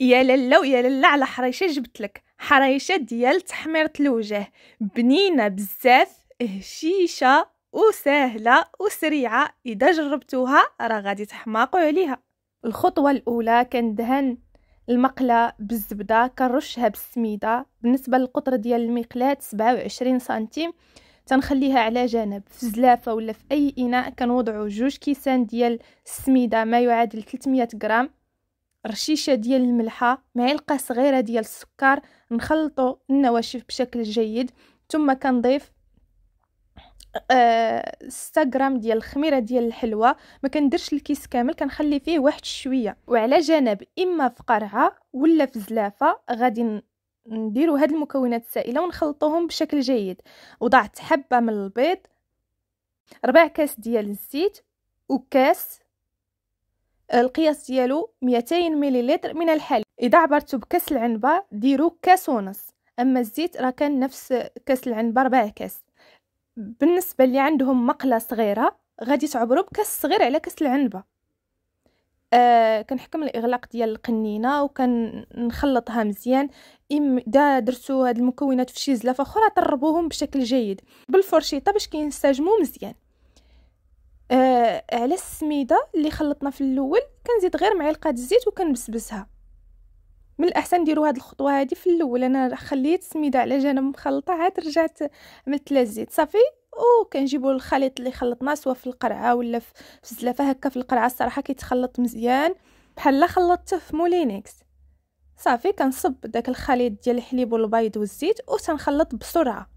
يا للا ويا للا على حريشه جبتلك حريشه ديال تحميره الوجه بنينه بزاف هشيشه وسهله وسريعه اذا جربتوها راه غادي تحماقوا عليها الخطوه الاولى كندهن المقله بالزبده كنرشها بالسميده بالنسبه للقطر ديال المقلاه 27 سنتيم تنخليها على جنب في زلافه ولا في اي اناء كنوضعوا جوج كيسان ديال السميده ما يعادل 300 غرام رشيشه ديال الملحه معلقه صغيره ديال السكر نخلطوا النواشف بشكل جيد ثم كنضيف 6 آه، غرام ديال الخميره ديال الحلوى ما كنديرش الكيس كامل كنخلي فيه واحد شويه وعلى جنب اما في قرعه ولا في زلافه غادي نديروا هاد المكونات السائله ونخلطوهم بشكل جيد وضعت حبه من البيض ربع كاس ديال الزيت وكاس القياس ديالو 200 مليلتر من الحليب اذا عبرتو بكاس العنبه ديرو كاس ونص اما الزيت راه كان نفس كاس العنبه ربع كاس بالنسبه اللي عندهم مقله صغيره غادي تعبروا بكاس صغير على كاس العنبه آه كنحكم الاغلاق ديال القنينه وكنخلطها مزيان اذا درتو هاد المكونات في شي زلافه اخرى طربوهم بشكل جيد بالفرشيطه باش كينسجموا مزيان آه على السميده اللي خلطنا في الاول كنزيد غير معلقه الزيت وكنبسبسها من الاحسن نديروا هذه الخطوه هذه في الاول انا خليت السميده على جنب مخلطه عاد رجعت عملت لها الزيت صافي وكنجيبوا الخليط اللي خلطناه سواء في القرعه ولا في الزلافه هكا في القرعه الصراحه كيتخلط مزيان بحال خلطته في مولينكس صافي كنصب داك الخليط ديال الحليب والبيض والزيت وتنخلط بسرعه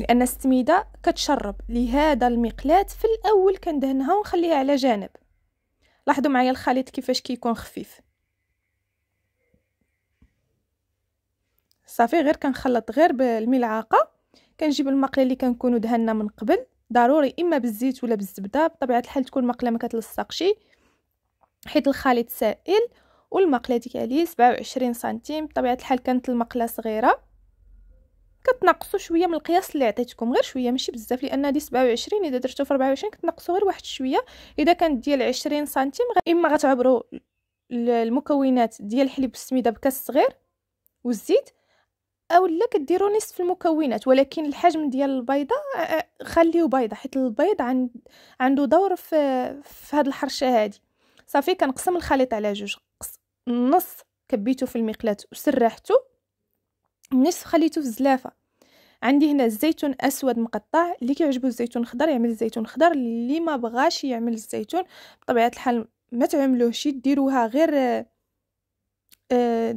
لأن السميدة كتشرب لهذا المقلاة في الأول كندهنها ونخليها على جانب لاحظوا معايا الخليط كيفاش كيكون خفيف صافي غير كنخلط غير بالملعقه كنجيب المقله اللي كنكونوا دهنا من قبل ضروري اما بالزيت ولا بالزبده بطبيعه الحال تكون مقله ما كتلصقش حيت الخليط سائل والمقله ديالي 27 سنتيم بطبيعه الحال كانت المقله صغيره كتنقصوا شويه من القياس اللي عطيتكم غير شويه ماشي بزاف لان هذه 27 اذا درتو في 24 كتنقصوا غير واحد شويه اذا كانت ديال 20 سنتيم اما غتعبروا المكونات ديال الحليب السميده بكاس صغير والزيت اولا كديروا نصف المكونات ولكن الحجم ديال البيضه خليه بيضه حيت البيض عند عنده دور في في هذه الحرشه هذه صافي كنقسم الخليط على جوج نص كبيته في المقلاة وسرحته النص خليته في الزلافه عندي هنا الزيتون اسود مقطع اللي كيعجبو الزيتون خضر يعمل الزيتون خضر اللي ما بغاش يعمل الزيتون بطبيعه الحال ما تعملوهش ديروها غير آه،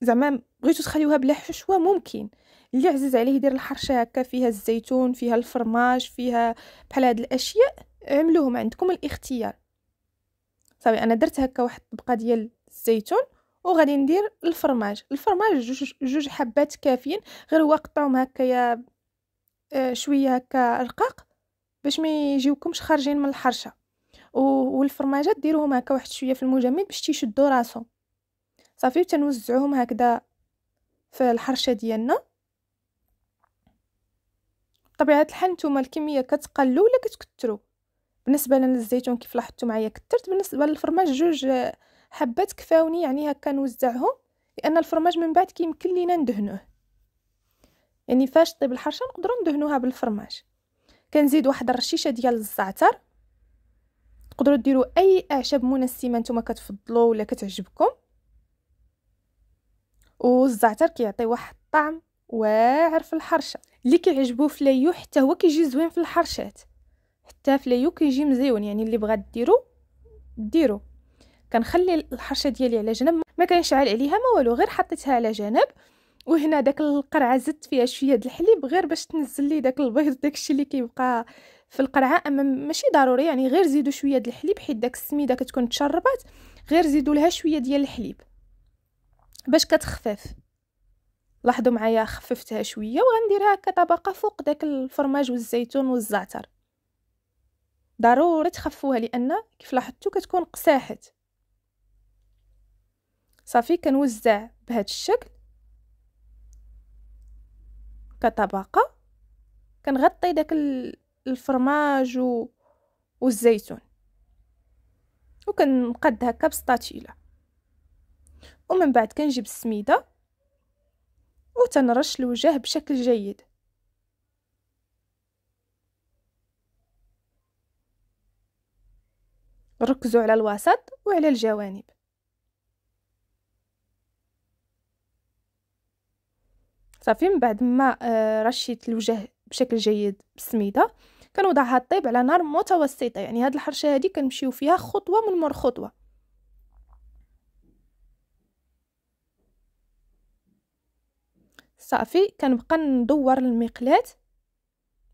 زعما بغيتو تخليوها بلا حشوه ممكن اللي عزيز عليه يدير الحرشه هكا فيها الزيتون فيها الفرماج فيها بحال هاد الاشياء عملوهم عندكم الاختيار صافي انا درت هكا واحد الطبقه ديال الزيتون وغادي ندير الفرماج الفرماج جوج, جوج حبات كافيين غير هو قطعهم هكايا آه، شويه هكا رقاق باش ما يجيوكمش خارجين من الحرشه والفرماجات ديروهم هكا واحد شويه في المجمد باش تيشدوا راسهم صافي تنوزعوهم هكذا في الحرشه ديالنا بطبيعه الحال نتوما الكميه كتقلوا ولا كتكثروا بالنسبه للزيتون كيف لاحظتوا معايا كثرت بالنسبه للفرماج جوج آه، حبات كفاوني يعني هكا نوزعهم لان الفرماج من بعد كيمكن لينا ندهنوه يعني فاش طيب الحرشه نقدروا ندهنوها بالفرماج كنزيد واحد الرشيشه ديال الزعتر تقدروا ديروا اي اعشاب منسمه نتوما كتفضلوا ولا كتعجبكم والزعتر كيعطي واحد الطعم واعر في الحرشه اللي كيعجبو فليو حتى هو كيجي زوين في الحرشات حتى فليو كيجي مزيون يعني اللي بغات ديرو ديرو كنخلي الحرشه ديالي على جنب ما كنشعل عليها ما والو غير حطيتها على جنب وهنا داك القرعه زدت فيها شويه د الحليب غير باش تنزل لي داك البيض داكشي اللي كيبقى في القرعه اما ماشي ضروري يعني غير زيدوا شويه د الحليب حيت داك السميده كتكون تشربات غير زيدوا لها شويه ديال الحليب باش كتخفف لاحظوا معايا خففتها شويه وغنديرها كطبقه فوق داك الفرماج والزيتون والزعتر ضروري تخفوها لان كيف لاحظتوا كتكون قساحت صافي كنوزع بهذا الشكل كطبقه كنغطي داك الفرماج و... والزيتون وكنقد هكا بسطاتيله ومن بعد كنجيب السميده وتنرش الوجه بشكل جيد ركزوا على الوسط وعلى الجوانب صافي من بعد ما آه، رشيت الوجه بشكل جيد بالسميده كنوضعها طيب على نار متوسطه يعني هاد الحرشه هادي كنمشيو فيها خطوه من مر خطوه صافي كنبقى ندور المقلاة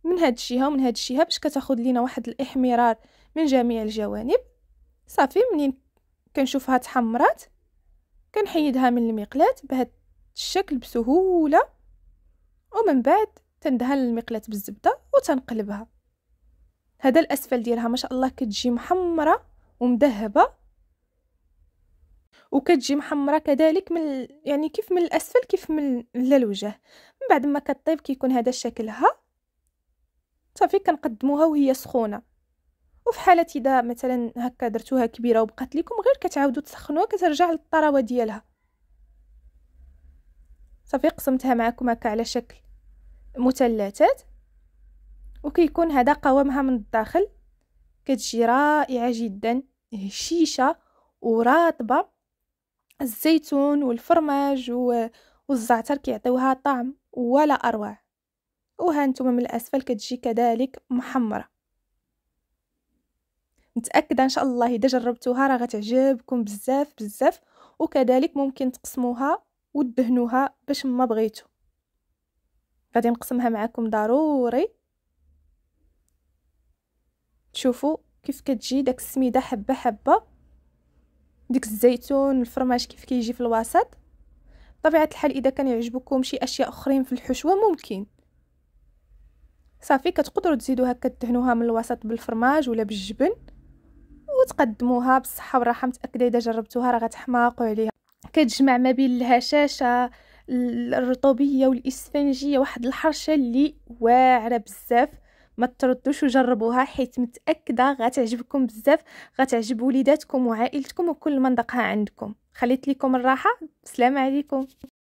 من هاد الجهه ومن هاد الجهه باش كتاخد لينا واحد الاحمرار من جميع الجوانب صافي منين كنشوفها تحمرات كنحيدها من المقلاة بهاد الشكل بسهوله ومن بعد تندهن المقلاة بالزبدة وتنقلبها هذا الأسفل ديالها ما شاء الله كتجي محمرة ومذهبة وكتجي محمرة كذلك من يعني كيف من الأسفل كيف من للوجه من بعد ما كطيب كيكون هذا شكلها صافي كنقدموها وهي سخونه وفي حاله اذا مثلا هكا درتوها كبيره وبقات لكم غير كتعودوا تسخنوها كترجع للطراوه ديالها صافي قسمتها معكم هكا على شكل مثلثات وكيكون هذا قوامها من الداخل كتجي رائعه جدا هشيشه ورطبه الزيتون والفرماج والزعتر كيعطيوها طعم ولا اروع وها نتوما من الاسفل كتجي كذلك محمره متاكده ان شاء الله اذا جربتوها راه غتعجبكم بزاف بزاف وكذلك ممكن تقسموها ودهنوها باش ما بغيتو غادي نقسمها معكم ضروري تشوفوا كيف كتجي داك السميده حبه حبه ديك الزيتون الفرماج كيف كيجي في الوسط طبيعة الحال اذا كان يعجبكم شي اشياء اخرين في الحشوه ممكن صافي كتقدروا تزيدوها هكا من الوسط بالفرماج ولا بالجبن وتقدموها بالصحه والراحه متاكده اذا جربتوها راه غتحماقوا عليها كتجمع ما بين الهشاشه الرطوبيه والاسفنجيه واحد الحرشه اللي واعره بزاف ما تردوش وجربوها حيت متاكده غتعجبكم بزاف غتعجب وليداتكم وعائلتكم وكل من ذاقها عندكم خليت لكم الراحه السلام عليكم